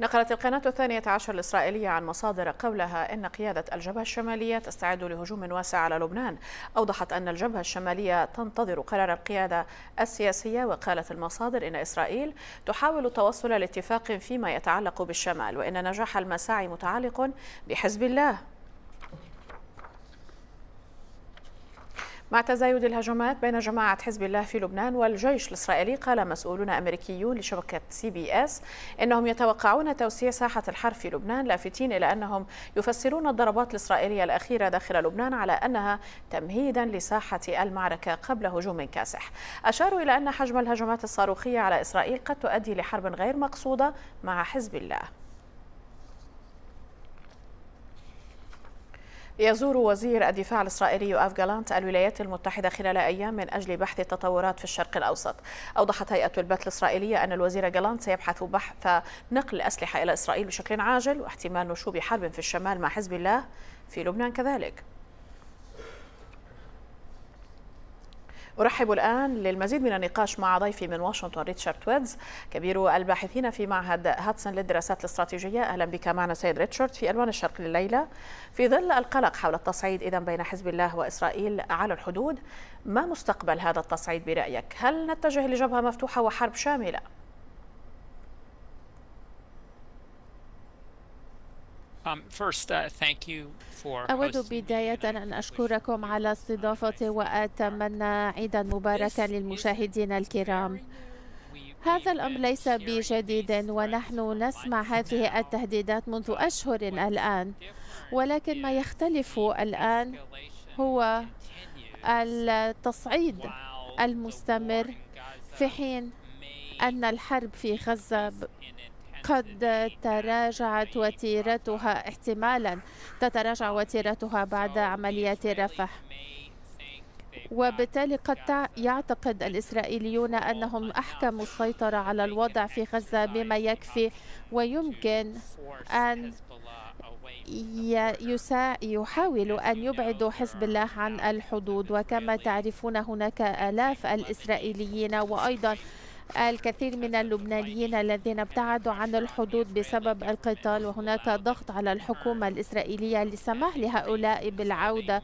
نقلت القناة الثانية عشر الإسرائيلية عن مصادر قولها أن قيادة الجبهة الشمالية تستعد لهجوم واسع على لبنان أوضحت أن الجبهة الشمالية تنتظر قرار القيادة السياسية وقالت المصادر إن إسرائيل تحاول التوصل لاتفاق فيما يتعلق بالشمال وإن نجاح المساعي متعلق بحزب الله مع تزايد الهجمات بين جماعة حزب الله في لبنان والجيش الإسرائيلي قال مسؤولون أمريكيون لشبكة سي بي إس إنهم يتوقعون توسيع ساحة الحرب في لبنان لافتين إلى أنهم يفسرون الضربات الإسرائيلية الأخيرة داخل لبنان على أنها تمهيدا لساحة المعركة قبل هجوم كاسح أشاروا إلى أن حجم الهجمات الصاروخية على إسرائيل قد تؤدي لحرب غير مقصودة مع حزب الله يزور وزير الدفاع الإسرائيلي أف جالانت الولايات المتحدة خلال أيام من أجل بحث التطورات في الشرق الأوسط أوضحت هيئة البث الإسرائيلية أن الوزير جالانت سيبحث بحث نقل الأسلحة إلى إسرائيل بشكل عاجل واحتمال نشوب حرب في الشمال مع حزب الله في لبنان كذلك أرحب الآن للمزيد من النقاش مع ضيفي من واشنطن ريتشارد ويدز كبير الباحثين في معهد هاتسون للدراسات الاستراتيجية أهلا بك معنا سيد ريتشارد في ألوان الشرق لليلة في ظل القلق حول التصعيد إذا بين حزب الله وإسرائيل على الحدود ما مستقبل هذا التصعيد برأيك؟ هل نتجه لجبهة مفتوحة وحرب شاملة؟ Um, uh, أود بداية أن أشكركم على استضافتي وأتمنى um, عيدا مباركا للمشاهدين الكرام هذا الأمر ليس بجديد ونحن نسمع هذه التهديدات منذ أشهر الآن ولكن ما يختلف الآن هو التصعيد المستمر في حين أن الحرب في غزة قد تراجعت وتيرتها احتمالا تتراجع وتيرتها بعد عملية رفح وبالتالي قد يعتقد الإسرائيليون أنهم أحكموا السيطرة على الوضع في غزة بما يكفي ويمكن أن يحاول أن يبعدوا حزب الله عن الحدود وكما تعرفون هناك آلاف الإسرائيليين وأيضا الكثير من اللبنانيين الذين ابتعدوا عن الحدود بسبب القتال وهناك ضغط على الحكومة الإسرائيلية لسماح لهؤلاء بالعودة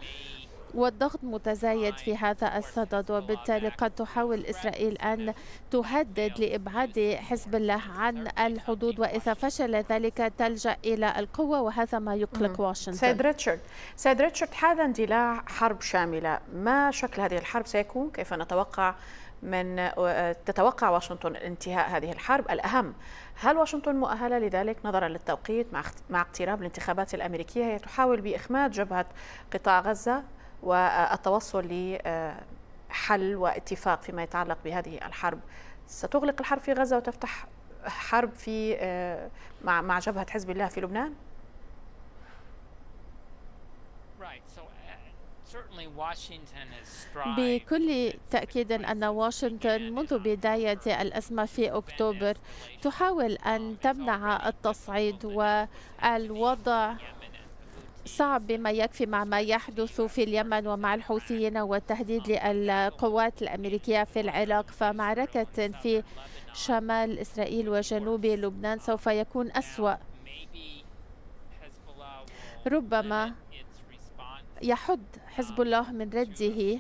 والضغط متزايد في هذا الصدد وبالتالي قد تحاول إسرائيل أن تهدد لإبعاد حزب الله عن الحدود وإذا فشل ذلك تلجأ إلى القوة وهذا ما يقلق واشنطن سيد ريتشارد سيد ريتشارد هذا اندلاع حرب شاملة ما شكل هذه الحرب سيكون كيف نتوقع من آه، تتوقع واشنطن انتهاء هذه الحرب الأهم هل واشنطن مؤهلة لذلك نظرا للتوقيت مع اقتراب الانتخابات الأمريكية هي تحاول بإخماد جبهة قطاع غزة والتوصل لحل واتفاق فيما يتعلق بهذه الحرب ستغلق الحرب في غزة وتفتح حرب في آه، مع جبهة حزب الله في لبنان؟ بكل تأكيد أن واشنطن منذ بداية الأزمة في أكتوبر تحاول أن تمنع التصعيد والوضع صعب بما يكفي مع ما يحدث في اليمن ومع الحوثيين والتهديد للقوات الأمريكية في العراق فمعركة في شمال إسرائيل وجنوب لبنان سوف يكون أسوأ ربما يحد حزب الله من رده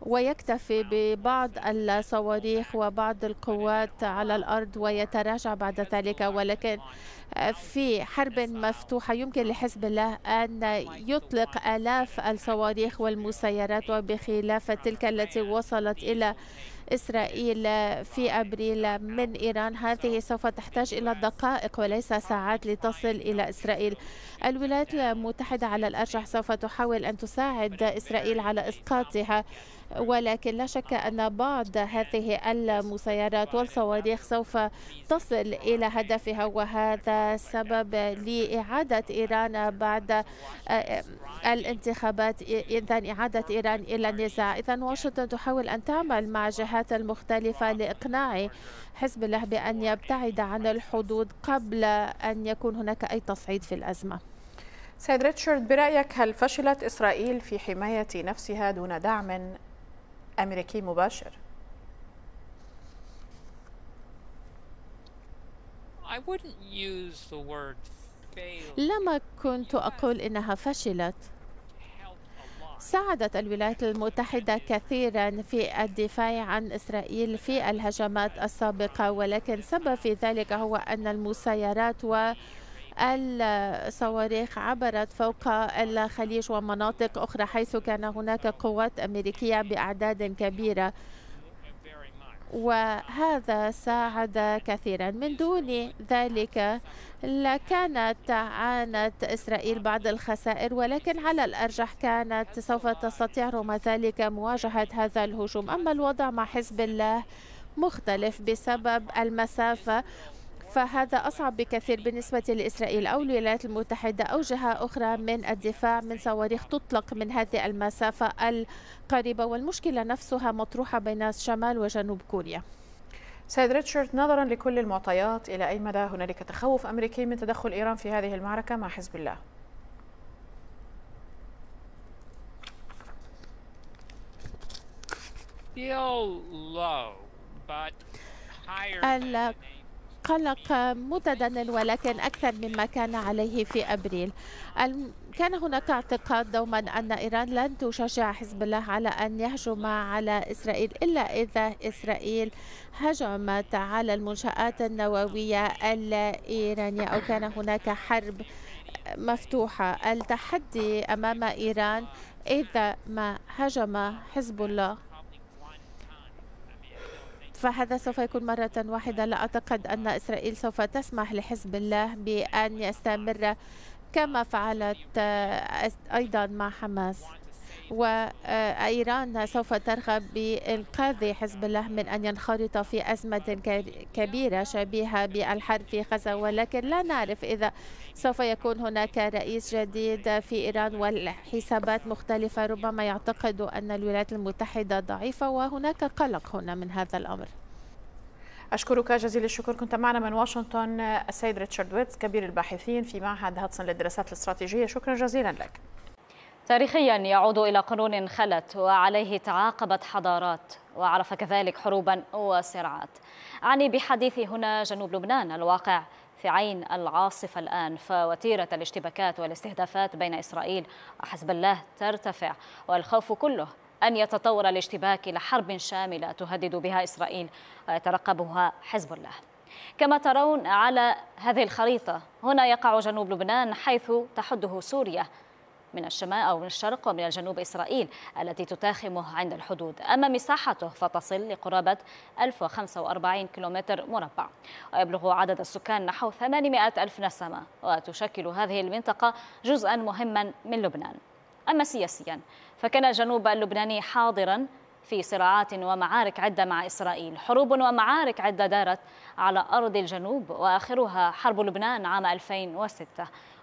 ويكتفي ببعض الصواريخ وبعض القوات على الأرض ويتراجع بعد ذلك ولكن في حرب مفتوحة يمكن لحزب الله أن يطلق آلاف الصواريخ والمسيرات وبخلاف تلك التي وصلت إلى إسرائيل في أبريل من إيران هذه سوف تحتاج إلى دقائق وليس ساعات لتصل إلى إسرائيل الولايات المتحدة على الأرجح سوف تحاول أن تساعد إسرائيل على إسقاطها ولكن لا شك أن بعض هذه المسيرات والصواريخ سوف تصل إلى هدفها وهذا سبب لإعادة إيران بعد آه، الانتخابات إذا إعادة إيران إلى النزاع إذا واشنطن تحاول أن تعمل مع جهات الجهات المختلفة لإقناع حزب الله بأن يبتعد عن الحدود قبل أن يكون هناك أي تصعيد في الأزمة سيد ريتشارد برأيك هل فشلت إسرائيل في حماية نفسها دون دعم أمريكي مباشر؟ لما كنت أقول إنها فشلت ساعدت الولايات المتحدة كثيرا في الدفاع عن إسرائيل في الهجمات السابقة ولكن سبب في ذلك هو أن المسيرات و الصواريخ عبرت فوق الخليج ومناطق أخرى حيث كان هناك قوات أمريكية بأعداد كبيرة وهذا ساعد كثيرا من دون ذلك لكانت عانت إسرائيل بعض الخسائر ولكن على الأرجح كانت سوف تستطيع رغم ذلك مواجهة هذا الهجوم أما الوضع مع حزب الله مختلف بسبب المسافة فهذا أصعب بكثير بالنسبة لإسرائيل أو الولايات المتحدة أو جهة أخرى من الدفاع من صواريخ تطلق من هذه المسافة القريبة والمشكلة نفسها مطروحة بين شمال وجنوب كوريا سيد ريتشارد نظرا لكل المعطيات إلى أي مدى هنالك تخوف أمريكي من تدخل إيران في هذه المعركة مع حزب الله؟ الله قلق متدن ولكن أكثر مما كان عليه في أبريل كان هناك اعتقاد دوما أن إيران لن تشجع حزب الله على أن يهجم على إسرائيل إلا إذا إسرائيل هجمت على المنشآت النووية الإيرانية أو كان هناك حرب مفتوحة التحدي أمام إيران إذا ما هجم حزب الله فهذا سوف يكون مرة واحدة لا أعتقد أن إسرائيل سوف تسمح لحزب الله بأن يستمر كما فعلت آه، أيضا مع حماس وإيران سوف ترغب بإنقاذ حزب الله من أن ينخرط في أزمة كبيرة شبيهة بالحرب في غزة ولكن لا نعرف إذا سوف يكون هناك رئيس جديد في إيران والحسابات مختلفة ربما يعتقد أن الولايات المتحدة ضعيفة وهناك قلق هنا من هذا الأمر أشكرك جزيل الشكر كنت معنا من واشنطن السيد ريتشارد ويتز كبير الباحثين في معهد هاتسون للدراسات الاستراتيجية شكرا جزيلا لك تاريخيا يعود إلى قرون خلت وعليه تعاقبت حضارات وعرف كذلك حروبا وصراعات أعني بحديثي هنا جنوب لبنان الواقع في عين العاصفة الآن فوتيرة الاشتباكات والاستهدافات بين إسرائيل وحزب الله ترتفع والخوف كله أن يتطور الاشتباك إلى حرب شاملة تهدد بها إسرائيل ويترقبها حزب الله كما ترون على هذه الخريطة هنا يقع جنوب لبنان حيث تحده سوريا من الشمال أو من الشرق ومن الجنوب إسرائيل التي تتاخمه عند الحدود أما مساحته فتصل لقرابة 1045 كيلومتر مربع ويبلغ عدد السكان نحو 800 ألف نسمة وتشكل هذه المنطقة جزءا مهما من لبنان أما سياسيا فكان الجنوب اللبناني حاضرا في صراعات ومعارك عدة مع إسرائيل حروب ومعارك عدة دارت على أرض الجنوب وآخرها حرب لبنان عام 2006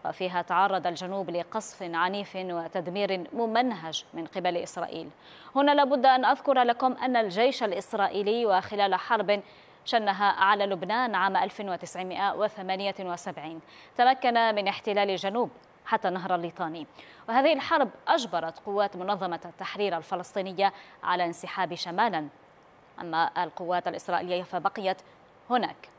وفيها تعرض الجنوب لقصف عنيف وتدمير ممنهج من قبل إسرائيل هنا لابد أن أذكر لكم أن الجيش الإسرائيلي وخلال حرب شنها على لبنان عام 1978 تمكن من احتلال الجنوب حتى نهر الليطاني وهذه الحرب أجبرت قوات منظمة التحرير الفلسطينية على انسحاب شمالا أما القوات الإسرائيلية فبقيت هناك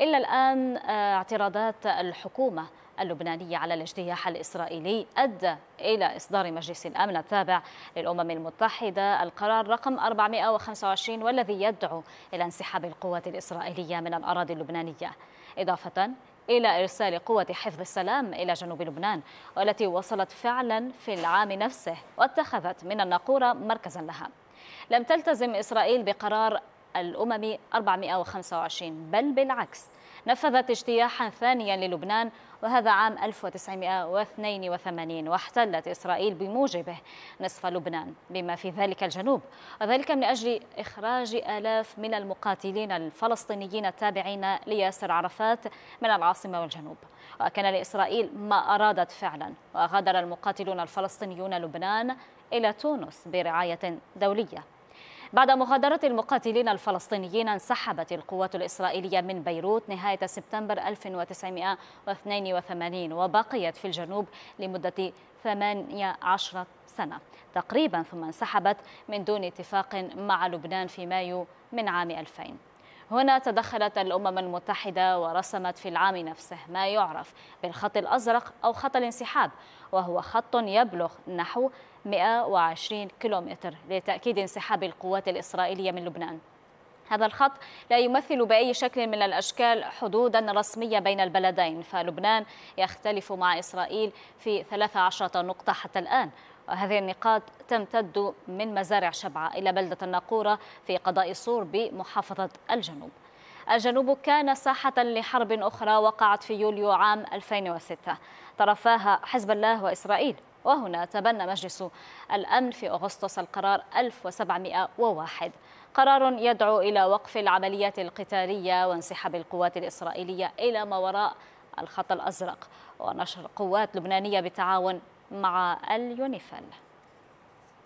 إلا الآن آه، اعتراضات الحكومة اللبنانية على الاجتياح الإسرائيلي أدى إلى إصدار مجلس الأمن التابع للأمم المتحدة القرار رقم 425 والذي يدعو إلى انسحاب القوات الإسرائيلية من الأراضي اللبنانية إضافة إلى إرسال قوة حفظ السلام إلى جنوب لبنان والتي وصلت فعلا في العام نفسه واتخذت من الناقورة مركزا لها لم تلتزم إسرائيل بقرار الأممي 425 بل بالعكس نفذت اجتياحا ثانيا للبنان وهذا عام 1982 واحتلت إسرائيل بموجبه نصف لبنان بما في ذلك الجنوب وذلك من أجل إخراج آلاف من المقاتلين الفلسطينيين التابعين لياسر عرفات من العاصمة والجنوب وكان لإسرائيل ما أرادت فعلا وغادر المقاتلون الفلسطينيون لبنان إلى تونس برعاية دولية بعد مغادرة المقاتلين الفلسطينيين انسحبت القوات الإسرائيلية من بيروت نهاية سبتمبر 1982 وبقيت في الجنوب لمدة 18 سنة تقريبا ثم انسحبت من دون اتفاق مع لبنان في مايو من عام 2000 هنا تدخلت الأمم المتحدة ورسمت في العام نفسه ما يعرف بالخط الأزرق أو خط الانسحاب وهو خط يبلغ نحو 120 كيلومتر لتأكيد انسحاب القوات الإسرائيلية من لبنان هذا الخط لا يمثل بأي شكل من الأشكال حدودا رسمية بين البلدين فلبنان يختلف مع إسرائيل في 13 نقطة حتى الآن وهذه النقاط تمتد من مزارع شبعة إلى بلدة الناقورة في قضاء صور بمحافظة الجنوب الجنوب كان ساحة لحرب أخرى وقعت في يوليو عام 2006 طرفاها حزب الله وإسرائيل وهنا تبنى مجلس الأمن في أغسطس القرار 1701 قرار يدعو إلى وقف العمليات القتالية وانسحاب القوات الإسرائيلية إلى ما وراء الخط الأزرق ونشر قوات لبنانية بالتعاون مع اليونيفال